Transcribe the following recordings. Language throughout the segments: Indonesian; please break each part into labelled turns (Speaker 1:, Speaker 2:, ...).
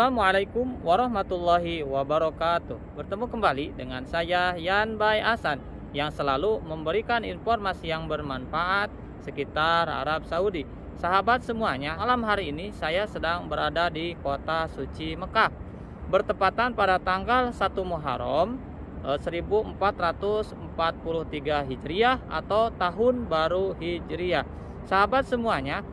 Speaker 1: Assalamualaikum warahmatullahi wabarakatuh. Bertemu kembali dengan saya Yan Bay Asan yang selalu memberikan informasi yang bermanfaat sekitar Arab Saudi. Sahabat semuanya, malam hari ini saya sedang berada di kota suci Mekah. Bertepatan pada tanggal 1 Muharram 1443 eh, Hijriah atau tahun baru Hijriah. Sahabat semuanya,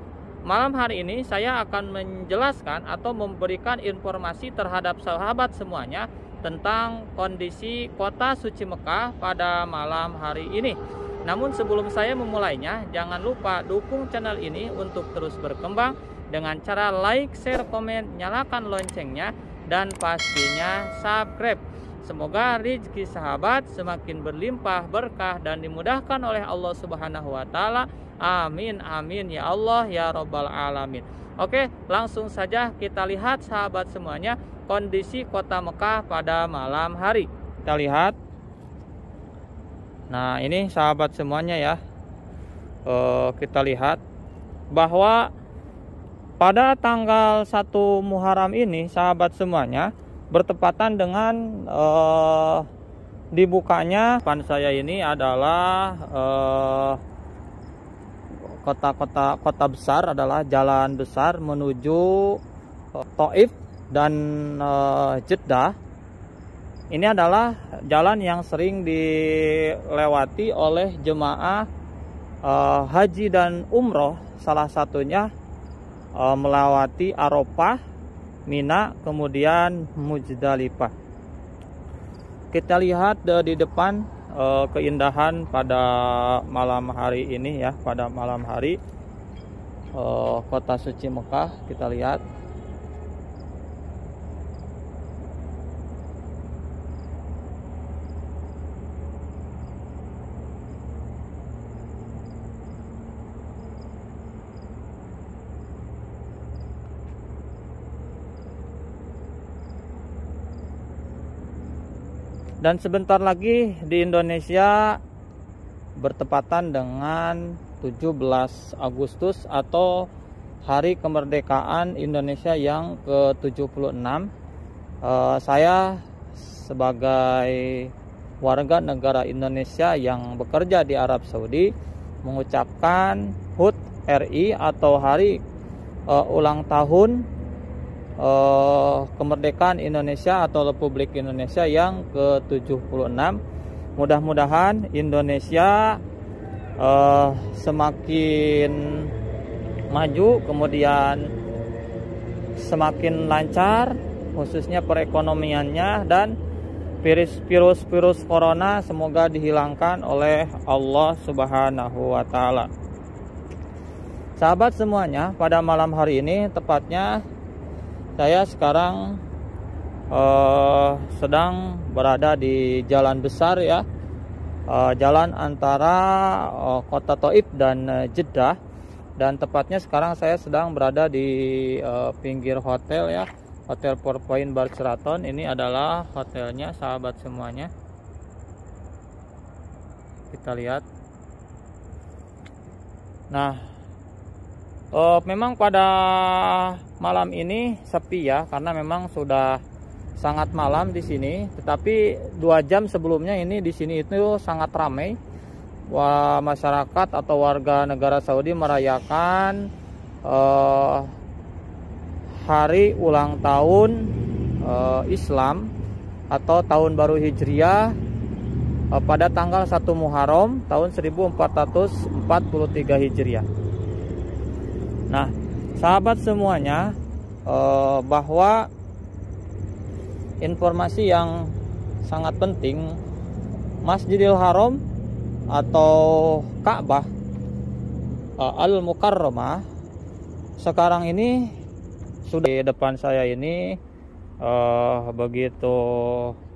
Speaker 1: Malam hari ini saya akan menjelaskan atau memberikan informasi terhadap sahabat semuanya tentang kondisi kota suci Mekah pada malam hari ini. Namun sebelum saya memulainya, jangan lupa dukung channel ini untuk terus berkembang dengan cara like, share, komen, nyalakan loncengnya, dan pastinya subscribe. Semoga rezeki sahabat semakin berlimpah, berkah, dan dimudahkan oleh Allah Subhanahu wa Ta'ala Amin, amin ya Allah ya Robbal Alamin. Oke, langsung saja kita lihat sahabat semuanya kondisi kota Mekah pada malam hari. Kita lihat. Nah, ini sahabat semuanya ya. E, kita lihat bahwa pada tanggal 1 Muharram ini sahabat semuanya bertepatan dengan e, dibukanya pan saya ini adalah eh, kota-kota kota besar adalah jalan besar menuju eh, Taif dan uh, Jeddah. Ini adalah jalan yang sering dilewati oleh jemaah uh, haji dan umroh, salah satunya uh, melewati Arafah, Mina, kemudian Mujdalifah. Kita lihat di depan uh, keindahan pada malam hari ini ya pada malam hari uh, kota suci Mekah kita lihat Dan sebentar lagi di Indonesia bertepatan dengan 17 Agustus atau Hari Kemerdekaan Indonesia yang ke-76. Eh, saya sebagai warga negara Indonesia yang bekerja di Arab Saudi mengucapkan HUT RI atau hari eh, ulang tahun eh, kemerdekaan Indonesia atau Republik Indonesia yang ke-76. Mudah-mudahan Indonesia eh, semakin maju, kemudian semakin lancar khususnya perekonomiannya dan virus-virus corona semoga dihilangkan oleh Allah Subhanahu wa taala. Sahabat semuanya, pada malam hari ini tepatnya saya sekarang uh, sedang berada di jalan besar ya uh, jalan antara uh, kota Toib dan uh, Jeddah dan tepatnya sekarang saya sedang berada di uh, pinggir hotel ya Hotel Four Point Bar Sheraton ini adalah hotelnya sahabat semuanya kita lihat nah Uh, memang pada malam ini sepi ya karena memang sudah sangat malam di sini. Tetapi dua jam sebelumnya ini di sini itu sangat ramai. Wah, masyarakat atau warga negara Saudi merayakan uh, hari ulang tahun uh, Islam atau tahun baru Hijriah pada tanggal 1 Muharram tahun 1443 Hijriah. Nah, sahabat semuanya, eh, bahwa informasi yang sangat penting, Masjidil Haram atau Ka'bah eh, Al Mukarramah sekarang ini sudah di depan saya ini eh, begitu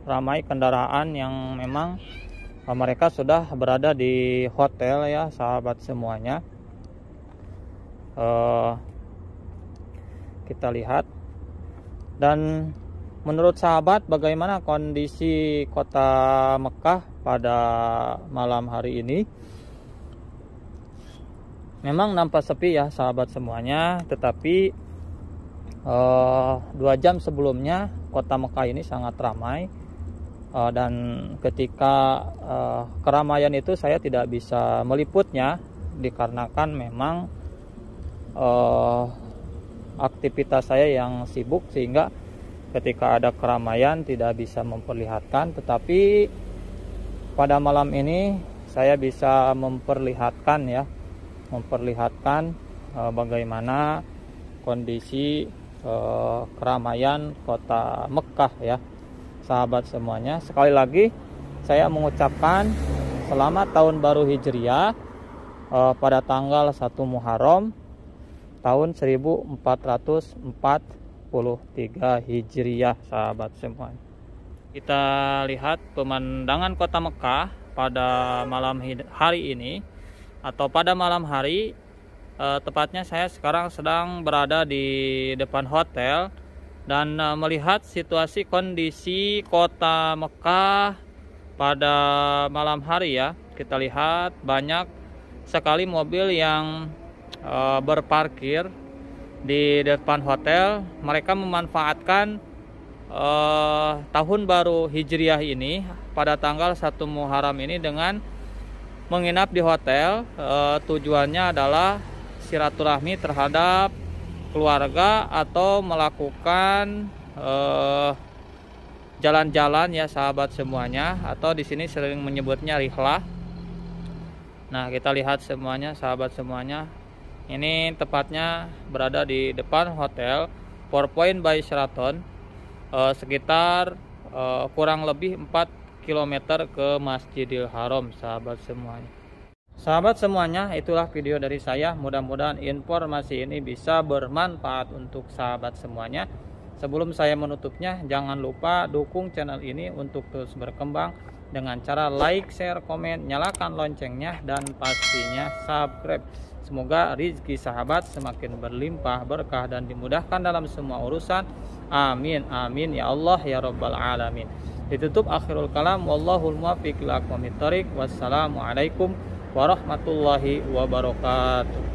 Speaker 1: ramai kendaraan yang memang eh, mereka sudah berada di hotel ya sahabat semuanya uh, kita lihat dan menurut sahabat bagaimana kondisi kota Mekah pada malam hari ini memang nampak sepi ya sahabat semuanya tetapi uh, dua jam sebelumnya kota Mekah ini sangat ramai uh, dan ketika uh, keramaian itu saya tidak bisa meliputnya dikarenakan memang uh, aktivitas saya yang sibuk sehingga ketika ada keramaian tidak bisa memperlihatkan tetapi pada malam ini saya bisa memperlihatkan ya memperlihatkan uh, bagaimana kondisi uh, keramaian kota Mekkah ya sahabat semuanya sekali lagi saya mengucapkan selamat tahun baru Hijriah uh, pada tanggal 1 Muharram tahun 1443 Hijriah sahabat semua kita lihat pemandangan kota Mekah pada malam hari ini atau pada malam hari eh, tepatnya saya sekarang sedang berada di depan hotel dan eh, melihat situasi kondisi kota Mekah pada malam hari ya kita lihat banyak sekali mobil yang Eh, berparkir di depan hotel, mereka memanfaatkan uh, tahun baru Hijriah ini pada tanggal 1 Muharram ini dengan menginap di hotel. Uh, tujuannya adalah silaturahmi terhadap keluarga atau melakukan jalan-jalan ya sahabat semuanya atau di sini sering menyebutnya rihlah. Nah, kita lihat semuanya sahabat semuanya ini tepatnya berada di depan hotel Four Point by Sheraton eh, sekitar eh, kurang lebih 4 km ke Masjidil Haram, sahabat semuanya. Sahabat semuanya, itulah video dari saya. Mudah-mudahan informasi ini bisa bermanfaat untuk sahabat semuanya. Sebelum saya menutupnya, jangan lupa dukung channel ini untuk terus berkembang dengan cara like, share, komen, nyalakan loncengnya, dan pastinya subscribe. Semoga rizki sahabat semakin berlimpah berkah dan dimudahkan dalam semua urusan. Amin amin ya Allah ya Rabbal alamin. Ditutup akhirul kalam wallahul muwaffiq Wassalamualaikum warahmatullahi wabarakatuh.